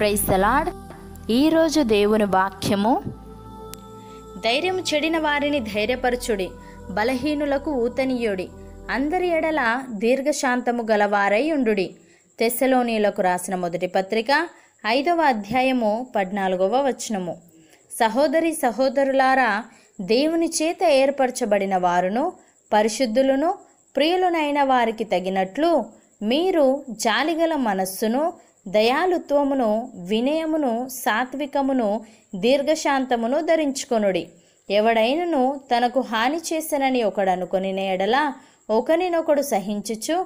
praise అలాడ్ ఈరోజు దేవుని వాక్యము ధైర్యం చెడిన వారిని ధైర్యపరచుడి బలహీనులకు ఊతనీయుడి అందరి ఎడల దీర్ఘశాంతము గలవారై ఉండుడి తెస్సలోనీలకు రాసిన మొదటి పత్రిక ఐదవ అధ్యాయము పద్నాలుగవ వచనము సహోదరి సహోదరులారా దేవుని చేత ఏర్పరచబడిన వారును పరిశుద్ధులను ప్రియులునైన వారికి తగినట్లు మీరు జాలిగల మనస్సును దయాలుత్వమును వినయమును సాత్వికమును దీర్ఘశాంతమును ధరించుకొనుడి ఎవడైనను తనకు హాని చేసినని ఒకడనుకొని నేడలా ఒకనినొకడు సహించుచు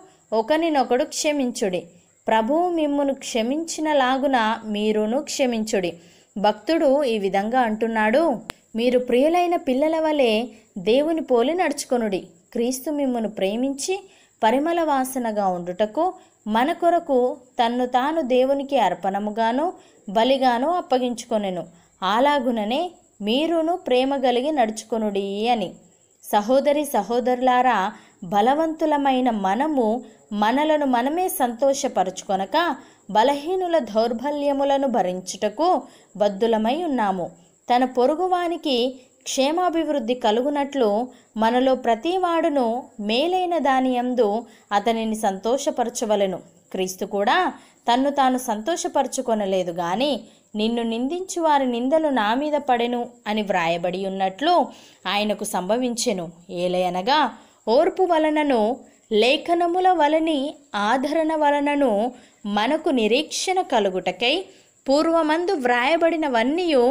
ఒకనినొకడు క్షమించుడి ప్రభువు మిమ్మును క్షమించినలాగున మీరును క్షమించుడి భక్తుడు ఈ విధంగా అంటున్నాడు మీరు ప్రియులైన పిల్లల వలె దేవుని పోలి నడుచుకొనుడి క్రీస్తు మిమ్మును ప్రేమించి పరిమళ వాసనగా ఉండుటకు మన కొరకు తన్ను తాను దేవునికి అర్పణముగాను బలిగాను అప్పగించుకొనెను అలాగుననే మీరును ప్రేమ కలిగి నడుచుకొనుడి అని సహోదరి సహోదరులారా బలవంతులమైన మనము మనలను మనమే సంతోషపరచుకొనక బలహీనుల దౌర్బల్యములను భరించుటకు బద్దులమై ఉన్నాము తన పొరుగువానికి క్షేమాభివృద్ధి కలుగునట్లు మనలో ప్రతివాడును మేలైన దాని యందు అతనిని సంతోషపరచవలను క్రీస్తు కూడా తన్ను తాను సంతోషపరచుకొనలేదు గాని నిన్ను నిందించు వారి నిందలు నా మీద పడెను అని వ్రాయబడి ఉన్నట్లు ఆయనకు సంభవించెను ఏలయనగా ఓర్పు వలనను లేఖనముల వలని ఆదరణ వలనను మనకు నిరీక్షణ కలుగుటకై పూర్వమందు వ్రాయబడినవన్నీయు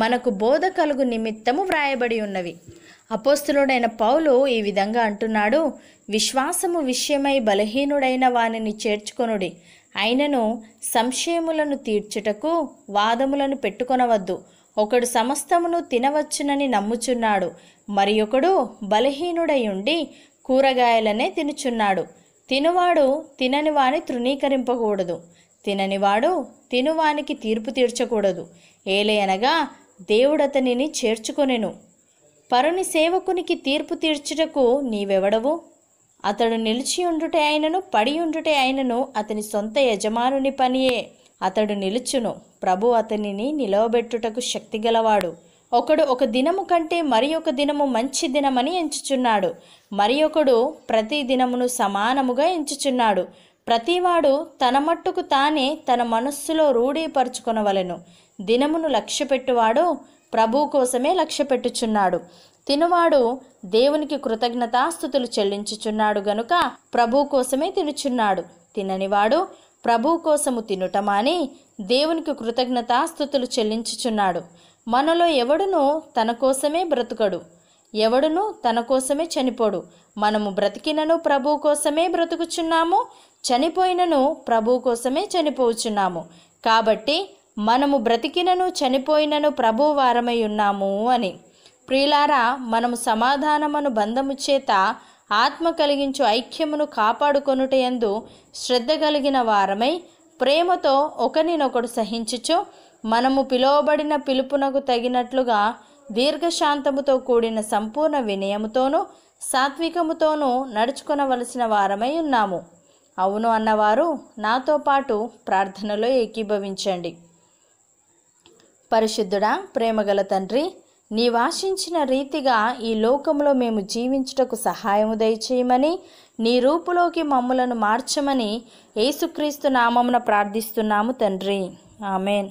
మనకు బోధ కలుగు నిమిత్తము వ్రాయబడి ఉన్నవి అపోస్తులుడైన పౌలు ఈ విధంగా అంటున్నాడు విశ్వాసము విషయమై బలహీనుడైన వానిని చేర్చుకొనుడి అయినను సంశయములను తీర్చుటకు వాదములను పెట్టుకొనవద్దు ఒకడు సమస్తమును తినవచ్చునని నమ్ముచున్నాడు మరి ఒకడు బలహీనుడై ఉండి కూరగాయలనే తినుచున్నాడు తినువాడు తినని తిననివాని తృణీకరింపకూడదు తిననివాడు తినువానికి తీర్పు తీర్చకూడదు ఏలయనగా దేవుడతనిని చేర్చుకొనెను పరుని సేవకునికి తీర్పు తీర్చుటకు నీవెవడవు అతడు నిలిచియుండుటే అయినను పడియుండుటే అయినను అతని సొంత యజమానుని పనియే అతడు నిలుచును ప్రభు అతనిని నిలవబెట్టుటకు శక్తిగలవాడు ఒకడు ఒక దినము కంటే మరి ఒక దినము మంచి దినమని ఎంచుచున్నాడు మరి ఒకడు ప్రతి దినమును సమానముగా ఎంచుచున్నాడు ప్రతివాడు తన మట్టుకు తానే తన మనస్సులో రూఢీపరుచుకొనవలెను దినమును లక్ష్యపెట్టువాడు ప్రభువు కోసమే లక్ష్యపెట్టుచున్నాడు తినువాడు దేవునికి కృతజ్ఞతాస్థుతులు చెల్లించుచున్నాడు గనుక ప్రభు కోసమే తినుచున్నాడు తిననివాడు ప్రభు కోసము తినుటమాని దేవునికి కృతజ్ఞతాస్థుతులు చెల్లించుచున్నాడు మనలో ఎవడునూ తన కోసమే బ్రతుకడు ఎవడును తన కోసమే చనిపోడు మనము బ్రతికినను ప్రభు కోసమే బ్రతుకుచున్నాము చనిపోయినను ప్రభు కోసమే చనిపోచున్నాము కాబట్టి మనము బ్రతికినను చనిపోయినను ప్రభు వారమై ఉన్నాము అని ప్రియులారా మనము సమాధానమును బంధము చేత ఆత్మ కలిగించు ఐక్యమును కాపాడుకొనుటయందు శ్రద్ధ కలిగిన వారమై ప్రేమతో ఒకరినొకడు సహించుచు మనము పిలువబడిన పిలుపునకు తగినట్లుగా దీర్ఘశాంతముతో కూడిన సంపూర్ణ వినయముతోనూ సాత్వికముతోనూ నడుచుకునవలసిన వారమై ఉన్నాము అవును అన్నవారు నాతో పాటు ప్రార్థనలో ఏకీభవించండి పరిశుద్ధుడా ప్రేమగల తండ్రి నీవాశించిన రీతిగా ఈ లోకంలో మేము జీవించుటకు సహాయము దయచేయమని నీ రూపులోకి మమ్ములను మార్చమని యేసుక్రీస్తు నామమున ప్రార్థిస్తున్నాము తండ్రి ఆమెన్